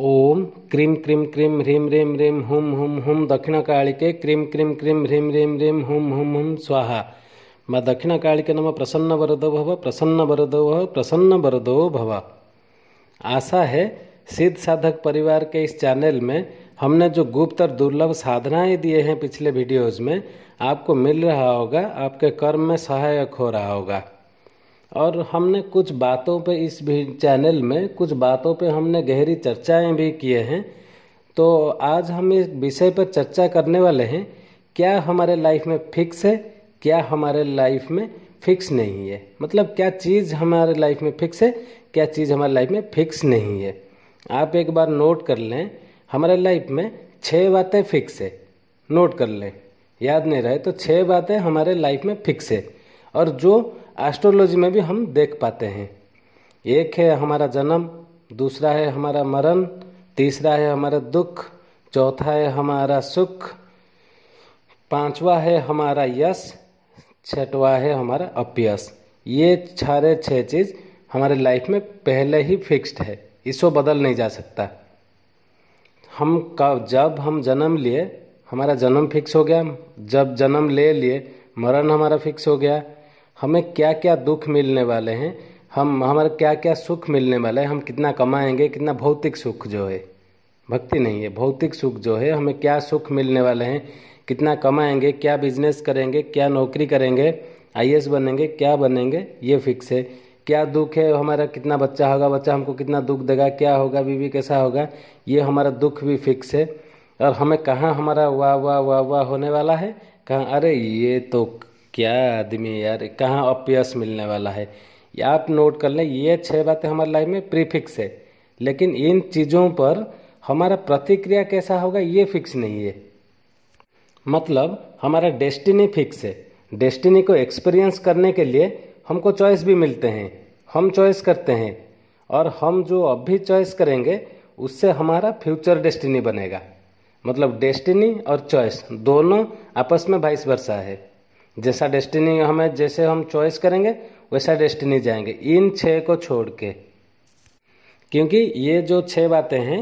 ओम क्रीम क्रीम क्रीम ह्रीम रीम रीम हुम हुम हुम दक्षिण कालिके क्रीम क्रीम क्रीम ह्रीम रीम रीम हुम हुम हुम स्वाहा माँ दक्षिण कालिके नम प्रसन्न वरदो भव प्रसन्न वरदो भव प्रसन्न वरदो भव आशा है सिद्ध साधक परिवार के इस चैनल में हमने जो गुप्त और दुर्लभ साधनाएं दिए हैं पिछले वीडियोज में आपको मिल रहा होगा आपके कर्म में सहायक हो रहा होगा और हमने कुछ बातों पे इस भी चैनल में कुछ बातों पे हमने गहरी चर्चाएं भी किए हैं तो आज हम इस विषय पर चर्चा करने वाले हैं क्या हमारे लाइफ में फिक्स है क्या हमारे लाइफ में फिक्स नहीं है मतलब क्या चीज़ हमारे लाइफ में फिक्स है क्या चीज़ हमारे लाइफ में फिक्स नहीं है आप एक बार नोट कर लें हमारे लाइफ में छः बातें फिक्स है नोट कर लें याद नहीं रहे तो छः बातें हमारे लाइफ में फिक्स है और जो एस्ट्रोलॉजी में भी हम देख पाते हैं एक है हमारा जन्म दूसरा है हमारा मरण तीसरा है हमारा दुख चौथा है हमारा सुख पांचवा है हमारा यश छठवा है हमारा अपयश ये सारे छः चीज़ हमारे लाइफ में पहले ही फिक्स्ड है इसको बदल नहीं जा सकता हम का जब हम जन्म लिए हमारा जन्म फिक्स हो गया जब जन्म ले लिए मरण हमारा फिक्स हो गया हमें क्या क्या दुख मिलने वाले हैं हम हमारे क्या क्या सुख मिलने वाला है हम कितना कमाएंगे कितना भौतिक सुख जो है भक्ति नहीं है भौतिक सुख जो है हमें क्या सुख मिलने वाले हैं कितना कमाएंगे क्या बिजनेस करेंगे क्या नौकरी करेंगे आई बनेंगे क्या बनेंगे ये फिक्स है क्या दुख है हमारा कितना बच्चा होगा बच्चा हमको कितना दुख देगा क्या होगा बीवी कैसा होगा ये हमारा दुख भी फिक्स है और हमें कहाँ हमारा वाह वाह वाह वाह होने वाला है कहाँ अरे ये तो क्या आदमी यार कहाँ अपयस मिलने वाला है या आप नोट कर लें ये छह बातें हमारे लाइफ में प्रीफिक्स है लेकिन इन चीज़ों पर हमारा प्रतिक्रिया कैसा होगा ये फिक्स नहीं है मतलब हमारा डेस्टिनी फिक्स है डेस्टिनी को एक्सपीरियंस करने के लिए हमको चॉइस भी मिलते हैं हम चॉइस करते हैं और हम जो अभी चॉइस करेंगे उससे हमारा फ्यूचर डेस्टिनी बनेगा मतलब डेस्टिनी और चॉइस दोनों आपस में बाईस वर्षा है जैसा डेस्टिनी हमें जैसे हम चॉइस करेंगे वैसा डेस्टिनी जाएंगे इन छः को छोड़ के क्योंकि ये जो छः बातें हैं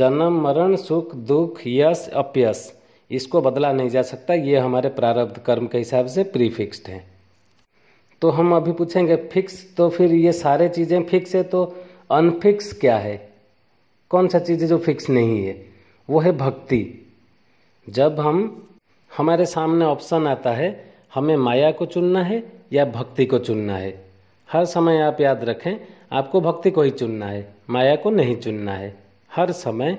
जन्म मरण सुख दुख यश अपयश इसको बदला नहीं जा सकता ये हमारे प्रारब्ध कर्म के हिसाब से प्रीफिक्स्ड हैं तो हम अभी पूछेंगे फिक्स तो फिर ये सारे चीज़ें फिक्स है तो अनफिक्स क्या है कौन सा चीज़ जो फिक्स नहीं है वो है भक्ति जब हम हमारे सामने ऑप्शन आता है हमें माया को चुनना है या भक्ति को चुनना है हर समय आप याद रखें आपको भक्ति को ही चुनना है माया को नहीं चुनना है हर समय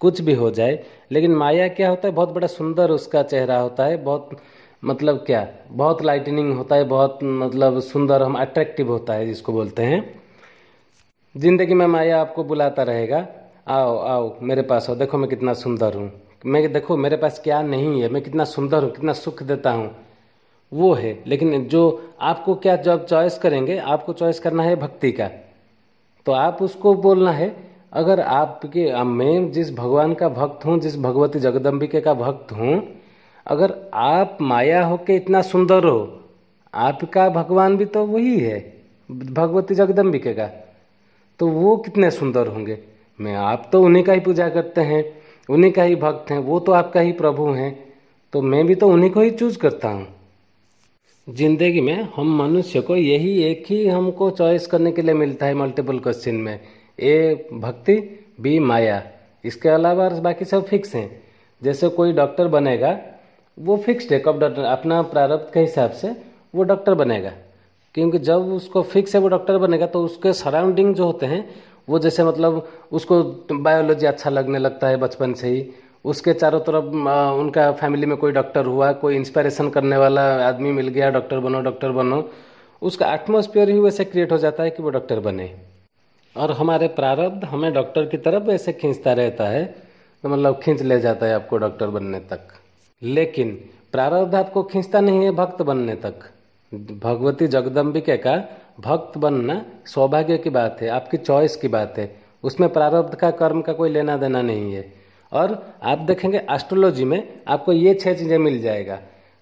कुछ भी हो जाए लेकिन माया क्या होता है बहुत बड़ा सुंदर उसका चेहरा होता है बहुत मतलब क्या बहुत लाइटनिंग होता है बहुत मतलब सुंदर हम अट्रैक्टिव होता है जिसको बोलते हैं ज़िंदगी में माया आपको बुलाता रहेगा आओ आओ मेरे पास आओ देखो मैं कितना सुंदर हूँ मैं देखो मेरे पास क्या नहीं है मैं कितना सुंदर हूँ कितना सुख देता हूँ वो है लेकिन जो आपको क्या जब चॉइस करेंगे आपको चॉइस करना है भक्ति का तो आप उसको बोलना है अगर आपके मैं जिस भगवान का भक्त हूँ जिस भगवती जगदम्बिके का भक्त हूँ अगर आप माया होके इतना सुंदर हो आपका भगवान भी तो वही है भगवती जगदम्बिके का तो वो कितने सुंदर होंगे मैं आप तो उन्हीं का ही पूजा करते हैं उन्हीं का ही भक्त हैं वो तो आपका ही प्रभु हैं तो मैं भी तो उन्हीं को ही चूज करता हूँ जिंदगी में हम मनुष्य को यही एक ही हमको चॉइस करने के लिए मिलता है मल्टीपल क्वेश्चन में ए भक्ति बी माया इसके अलावा बाकी सब फिक्स हैं जैसे कोई डॉक्टर बनेगा वो फिक्स्ड है कब डॉक्टर अपना प्रारब्ध के हिसाब से वो डॉक्टर बनेगा क्योंकि जब उसको फिक्स है वो डॉक्टर बनेगा तो उसके सराउंडिंग जो होते हैं वो जैसे मतलब उसको बायोलॉजी अच्छा लगने लगता है बचपन से ही उसके चारों तरफ उनका फैमिली में कोई डॉक्टर हुआ कोई इंस्पायरेशन करने वाला आदमी मिल गया डॉक्टर बनो डॉक्टर बनो उसका एटमोस्फियर ही वैसे क्रिएट हो जाता है कि वो डॉक्टर बने और हमारे प्रारब्ध हमें डॉक्टर की तरफ ऐसे खींचता रहता है तो मतलब खींच ले जाता है आपको डॉक्टर बनने तक लेकिन प्रारब्ध आपको खींचता नहीं है भक्त बनने तक भगवती जगदम्बिके का भक्त बनना सौभाग्य की बात है आपकी चॉइस की बात है उसमें प्रारब्ध का कर्म का कोई लेना देना नहीं है और आप देखेंगे एस्ट्रोलॉजी में आपको ये छह चीजें मिल जाएगा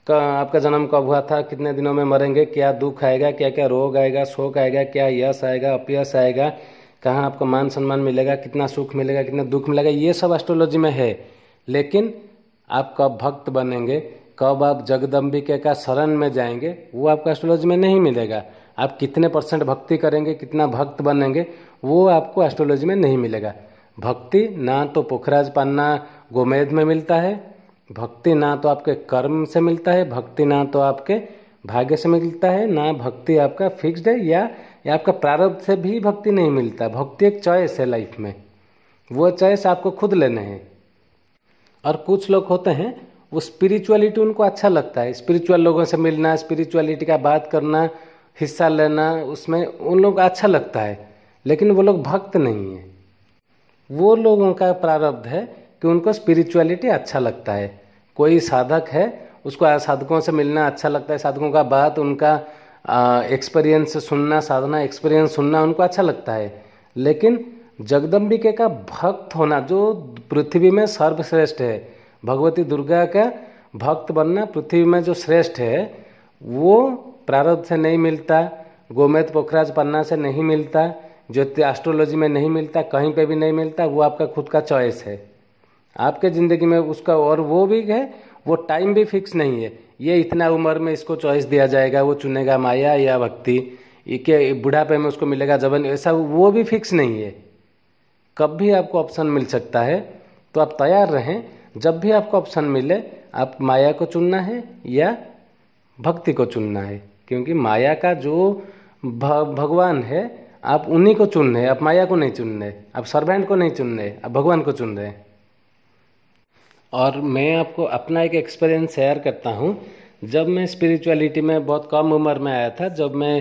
का आपका जन्म कब हुआ था कितने दिनों में मरेंगे क्या दुख आएगा क्या क्या रोग आएगा शोक आएगा क्या यश आएगा अपयश आएगा कहाँ आपको मान सम्मान मिलेगा कितना सुख मिलेगा कितना दुख मिलेगा ये सब एस्ट्रोलॉजी में है लेकिन आप कब भक्त बनेंगे कब आप जगदम्बिके का शरण में जाएंगे वो आपको एस्ट्रोलॉजी में नहीं मिलेगा आप कितने परसेंट भक्ति करेंगे कितना भक्त बनेंगे वो आपको एस्ट्रोलॉजी में नहीं मिलेगा भक्ति ना तो पुखराज पन्ना गोमेद में मिलता है भक्ति ना तो आपके कर्म से मिलता है भक्ति ना तो आपके भाग्य से मिलता है ना भक्ति आपका फिक्स्ड है या, या आपका प्रारब्ध से भी भक्ति नहीं मिलता भक्ति एक चॉइस है लाइफ में वो चॉइस आपको खुद लेने हैं और कुछ लोग होते हैं वो स्पिरिचुअलिटी उनको अच्छा लगता है स्पिरिचुअल लोगों से मिलना स्पिरिचुअलिटी का बात करना हिस्सा लेना उसमें उन लोग अच्छा लगता है लेकिन वो लोग भक्त नहीं है वो लोगों का प्रारब्ध है कि उनको स्पिरिचुअलिटी अच्छा लगता है कोई साधक है उसको साधकों से मिलना अच्छा लगता है साधकों का बात उनका एक्सपीरियंस सुनना साधना एक्सपीरियंस सुनना उनको अच्छा लगता है लेकिन जगदम्बिके का भक्त होना जो पृथ्वी में सर्वश्रेष्ठ है भगवती दुर्गा का भक्त बनना पृथ्वी में जो श्रेष्ठ है वो प्रारब्ध से नहीं मिलता गोमेद पोखराज पन्ना से नहीं मिलता जो एस्ट्रोलॉजी में नहीं मिलता कहीं पे भी नहीं मिलता वो आपका खुद का चॉइस है आपके ज़िंदगी में उसका और वो भी है वो टाइम भी फिक्स नहीं है ये इतना उम्र में इसको चॉइस दिया जाएगा वो चुनेगा माया या भक्ति के बुढ़ापे में उसको मिलेगा जबन ऐसा वो भी फिक्स नहीं है कब भी आपको ऑप्शन मिल सकता है तो आप तैयार रहें जब भी आपको ऑप्शन मिले आप माया को चुनना है या भक्ति को चुनना है क्योंकि माया का जो भगवान है आप उन्हीं को चुन रहे आप माया को नहीं चुन रहे आप सर्वेंट को नहीं चुन रहे आप भगवान को चुन रहे और मैं आपको अपना एक एक्सपीरियंस शेयर करता हूँ जब मैं स्पिरिचुअलिटी में बहुत कम उम्र में आया था जब मैं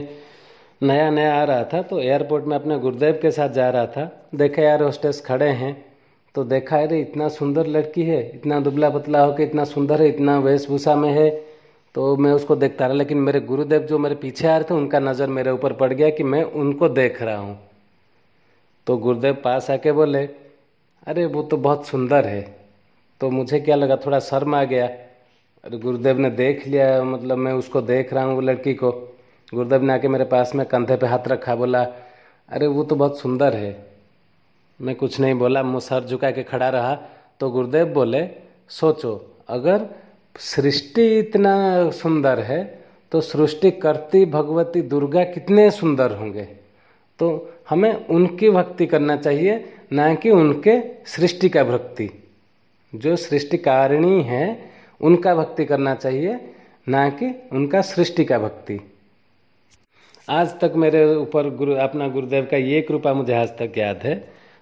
नया नया आ रहा था तो एयरपोर्ट में अपने गुरुदेव के साथ जा रहा था देखा यार होस्टेस खड़े हैं तो देखा अरे इतना सुंदर लड़की है इतना दुबला पतला होकर इतना सुंदर है इतना वेशभूषा में है तो मैं उसको देखता रहा लेकिन मेरे गुरुदेव जो मेरे पीछे आ रहे थे उनका नज़र मेरे ऊपर पड़ गया कि मैं उनको देख रहा हूँ तो गुरुदेव पास आके बोले अरे वो तो बहुत सुंदर है तो मुझे क्या लगा थोड़ा शर्म आ गया अरे गुरुदेव ने देख लिया मतलब मैं उसको देख रहा हूँ वो लड़की को गुरुदेव ने आके मेरे पास में कंधे पे हाथ रखा बोला अरे वो तो बहुत सुंदर है मैं कुछ नहीं बोला मुँह सर झुका के खड़ा रहा तो गुरुदेव बोले सोचो अगर सृष्टि इतना सुंदर है तो सृष्टि करती भगवती दुर्गा कितने सुंदर होंगे तो हमें उनकी भक्ति करना चाहिए ना कि उनके सृष्टि का भक्ति जो सृष्टिकारिणी है उनका भक्ति करना चाहिए ना कि उनका सृष्टि का भक्ति आज तक मेरे ऊपर गुरु अपना गुरुदेव का ये कृपा मुझे आज तक याद है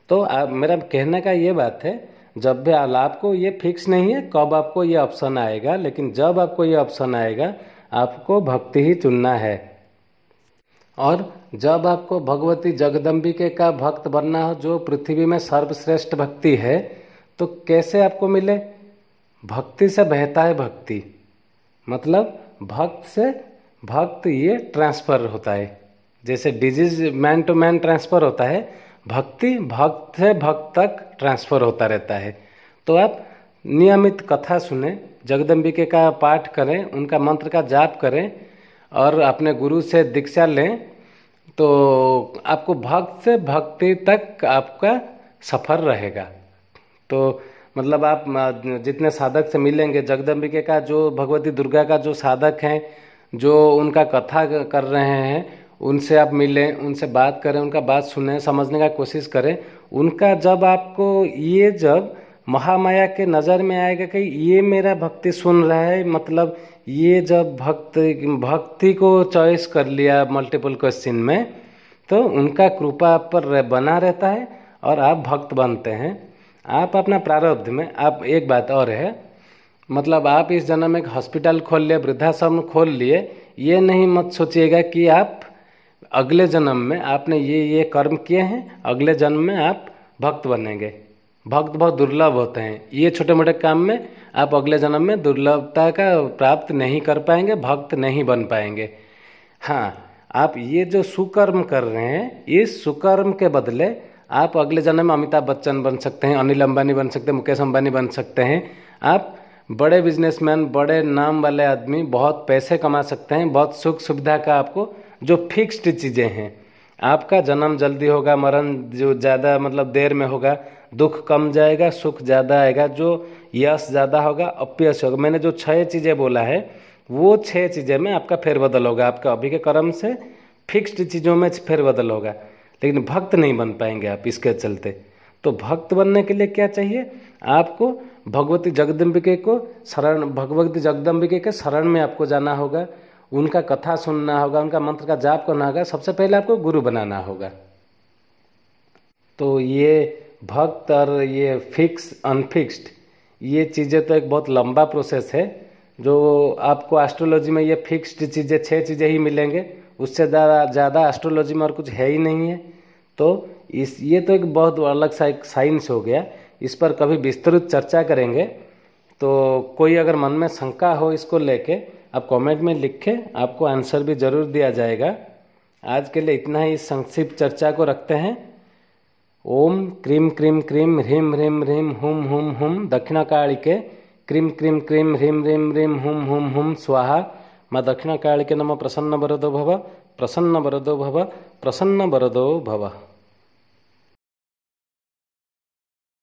तो आ, मेरा कहने का ये बात है जब भी आपको ये फिक्स नहीं है कब आपको ये ऑप्शन आएगा लेकिन जब आपको ये ऑप्शन आएगा आपको भक्ति ही चुनना है और जब आपको भगवती जगदम्बिके का भक्त बनना हो जो पृथ्वी में सर्वश्रेष्ठ भक्ति है तो कैसे आपको मिले भक्ति से बहता है भक्ति मतलब भक्त से भक्त ये ट्रांसफ़र होता है जैसे disease man to man transfer होता है भक्ति भक्त से भक्त तक ट्रांसफर होता रहता है तो आप नियमित कथा सुने जगदम्बिके का पाठ करें उनका मंत्र का जाप करें और अपने गुरु से दीक्षा लें तो आपको भक्त से भक्ति तक आपका सफ़र रहेगा तो मतलब आप जितने साधक से मिलेंगे जगदम्बिके का जो भगवती दुर्गा का जो साधक हैं जो उनका कथा कर रहे हैं उनसे आप मिलें उनसे बात करें उनका बात सुने समझने का कोशिश करें उनका जब आपको ये जब महामाया के नज़र में आएगा कि ये मेरा भक्ति सुन रहा है मतलब ये जब भक्त भक्ति को चॉइस कर लिया मल्टीपल क्वेश्चन में तो उनका कृपा आप पर बना रहता है और आप भक्त बनते हैं आप अपना प्रारब्ध में आप एक बात और है मतलब आप इस जन्म में एक हॉस्पिटल खोल लिए वृद्धाश्रम खोल लिए ये नहीं मत सोचिएगा कि आप अगले जन्म में आपने ये ये कर्म किए हैं अगले जन्म में आप भक्त बनेंगे भक्त बहुत दुर्लभ होते हैं ये छोटे मोटे काम में आप अगले जन्म में दुर्लभता का प्राप्त नहीं कर पाएंगे भक्त नहीं बन पाएंगे हाँ आप ये जो सुकर्म कर रहे हैं इस सुकर्म के बदले आप अगले जन्म में अमिताभ बच्चन बन सकते हैं अनिल अंबानी बन सकते हैं मुकेश अंबानी बन सकते हैं आप बड़े बिजनेसमैन बड़े नाम वाले आदमी बहुत पैसे कमा सकते हैं बहुत सुख सुविधा का आपको जो फिक्स्ड चीज़ें हैं आपका जन्म जल्दी होगा मरण जो ज़्यादा मतलब देर में होगा दुख कम जाएगा सुख ज़्यादा आएगा जो यश ज़्यादा होगा अपयश होगा मैंने जो छः चीज़ें बोला है वो छः चीज़ें में आपका फेरबदल होगा आपका अभी के कर्म से फिक्स्ड चीज़ों में फेरबदल होगा लेकिन भक्त नहीं बन पाएंगे आप इसके चलते तो भक्त बनने के लिए क्या चाहिए आपको भगवती जगदम्बिके को शरण भगवती जगदम्बिके के शरण में आपको जाना होगा उनका कथा सुनना होगा उनका मंत्र का जाप करना होगा सबसे पहले आपको गुरु बनाना होगा तो ये भक्त और ये फिक्स अनफिक्स्ड ये चीज़ें तो एक बहुत लंबा प्रोसेस है जो आपको एस्ट्रोलॉजी में ये फिक्स्ड चीज़ें छः चीज़ें ही मिलेंगे उससे ज़्यादा ज़्यादा एस्ट्रोलॉजी में और कुछ है ही नहीं है तो इस ये तो एक बहुत अलग सा एक साइंस हो गया इस पर कभी विस्तृत चर्चा करेंगे तो कोई अगर मन में शंका हो इसको लेके आप कमेंट में लिखें आपको आंसर भी ज़रूर दिया जाएगा आज के लिए इतना ही संक्षिप्त चर्चा को रखते हैं ओम क्रीम क्रीम क्रीम ह्रीम ह्रीम ह्रीम हुम हुम हुम दक्षिणा काल के क्रीम क्रीम क्रीम ह्रीम ह्रीम ह्रीम हुम हुम हुम स्वाहा माँ दक्षिणा काल के नम प्रसन्न बरदो भव प्रसन्न बरदो भव प्रसन्न बरदो भव